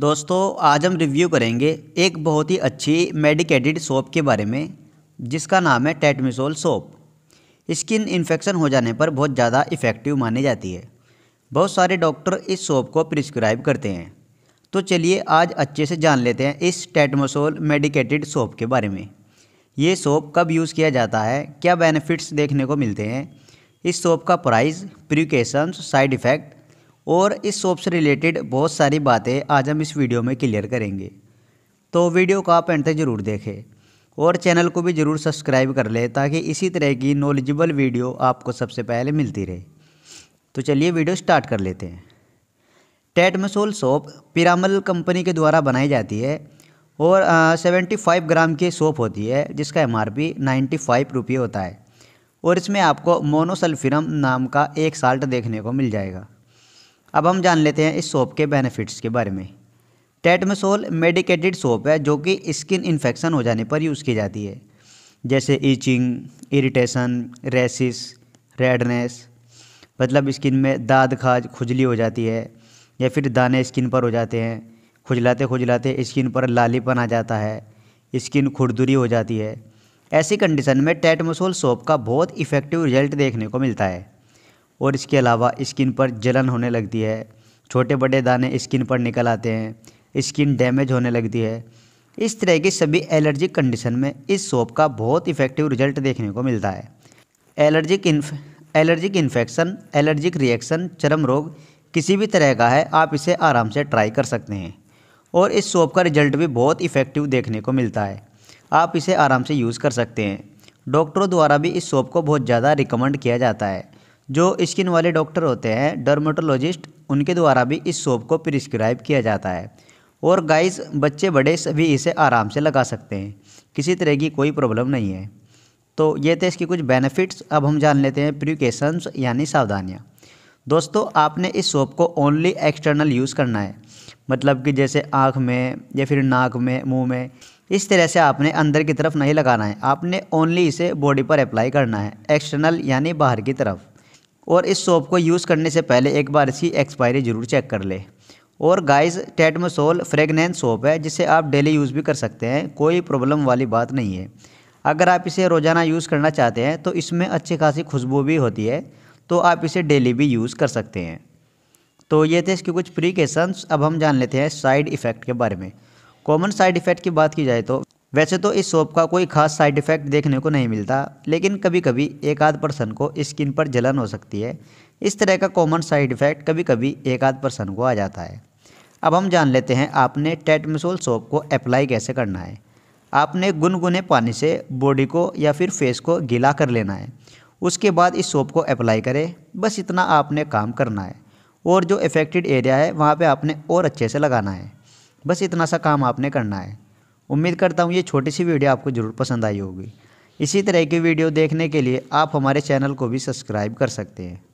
दोस्तों आज हम रिव्यू करेंगे एक बहुत ही अच्छी मेडिकेटेड सोप के बारे में जिसका नाम है टेटमिसोल सोप स्किन इन्फेक्शन हो जाने पर बहुत ज़्यादा इफ़ेक्टिव मानी जाती है बहुत सारे डॉक्टर इस सोप को प्रिस्क्राइब करते हैं तो चलिए आज अच्छे से जान लेते हैं इस टेटमोसोल मेडिकेटेड सोप के बारे में ये सोप कब यूज़ किया जाता है क्या बेनिफिट्स देखने को मिलते हैं इस सोप का प्राइस प्रिकेशन साइड इफ़ेक्ट और इस शॉप से रिलेटेड बहुत सारी बातें आज हम इस वीडियो में क्लियर करेंगे तो वीडियो को आप एंड तक ज़रूर देखें और चैनल को भी ज़रूर सब्सक्राइब कर लें ताकि इसी तरह की नॉलेजेबल वीडियो आपको सबसे पहले मिलती रहे तो चलिए वीडियो स्टार्ट कर लेते हैं मसोल सोप पिरामल कंपनी के द्वारा बनाई जाती है और सेवेंटी फाइव ग्राम की सोप होती है जिसका M R P ninety five रुपये होता है और इसमें आपको मोनोसल्फिनम नाम का एक साल्ट देखने को मिल जाएगा अब हम जान लेते हैं इस सोप के बेनिफिट्स के बारे में टेटमसोल मेडिकेटेड सोप है जो कि स्किन इन्फेक्शन हो जाने पर यूज़ की जाती है जैसे ईचिंग इरीटेशन रेसिस रेडनेस मतलब स्किन में दाद खाज खुजली हो जाती है या फिर दाने स्किन पर हो जाते हैं खुजलाते खुजलाते स्किन पर लालीपन आ जाता है स्किन खुरदुरी हो जाती है ऐसी कंडीशन में टेटमसोल सोप का बहुत इफ़ेक्टिव रिजल्ट देखने को मिलता है और इसके अलावा स्किन पर जलन होने लगती है छोटे बड़े दाने स्किन पर निकल आते हैं स्किन डैमेज होने लगती है इस तरह की सभी एलर्जिक कंडीशन में इस सोप का बहुत इफेक्टिव रिजल्ट देखने को मिलता है एलर्जिक इन्फ एलर्जिक इन्फेक्शन एलर्जिक रिएक्शन चरम रोग किसी भी तरह का है आप इसे आराम से ट्राई कर सकते हैं और इस सोप का रिजल्ट भी बहुत इफेक्टिव देखने को मिलता है आप इसे आराम से यूज़ कर सकते हैं डॉक्टरों द्वारा भी इस सोप को बहुत ज़्यादा रिकमेंड किया जाता है जो स्किन वाले डॉक्टर होते हैं डर्मेटोलॉजिस्ट उनके द्वारा भी इस सोप को प्रिस्क्राइब किया जाता है और गाइस बच्चे बड़े सभी इसे आराम से लगा सकते हैं किसी तरह की कोई प्रॉब्लम नहीं है तो ये थे इसके कुछ बेनिफिट्स अब हम जान लेते हैं प्रिकेशंस यानी सावधानियाँ दोस्तों आपने इस सोप को ओनली एक्सटर्नल यूज़ करना है मतलब कि जैसे आँख में या फिर नाक में मुँह में इस तरह से आपने अंदर की तरफ नहीं लगाना है आपने ओनली इसे बॉडी पर अप्लाई करना है एक्सटर्नल यानी बाहर की तरफ और इस सोप को यूज़ करने से पहले एक बार इसकी एक्सपायरी ज़रूर चेक कर ले और गाइस टेटमसोल फ्रेगनेंस सोप है जिसे आप डेली यूज़ भी कर सकते हैं कोई प्रॉब्लम वाली बात नहीं है अगर आप इसे रोज़ाना यूज़ करना चाहते हैं तो इसमें अच्छी खासी खुशबू भी होती है तो आप इसे डेली भी यूज़ कर सकते हैं तो ये थे इसके कुछ प्रीकेशंस अब हम जान लेते हैं साइड इफ़ेक्ट के बारे में कॉमन साइड इफ़ेक्ट की बात की जाए तो वैसे तो इस सोप का कोई खास साइड इफ़ेक्ट देखने को नहीं मिलता लेकिन कभी कभी एक आध पर्सन को स्किन पर जलन हो सकती है इस तरह का कॉमन साइड इफ़ेक्ट कभी कभी एक आध पर्सन को आ जाता है अब हम जान लेते हैं आपने टेटमिसोल सोप को अप्लाई कैसे करना है आपने गुनगुने पानी से बॉडी को या फिर फेस को गीला कर लेना है उसके बाद इस सोप को अप्लाई करें बस इतना आपने काम करना है और जो इफ़ेक्टेड एरिया है वहाँ पे आपने और अच्छे से लगाना है बस इतना सा काम आपने करना है उम्मीद करता हूँ ये छोटी सी वीडियो आपको ज़रूर पसंद आई होगी इसी तरह की वीडियो देखने के लिए आप हमारे चैनल को भी सब्सक्राइब कर सकते हैं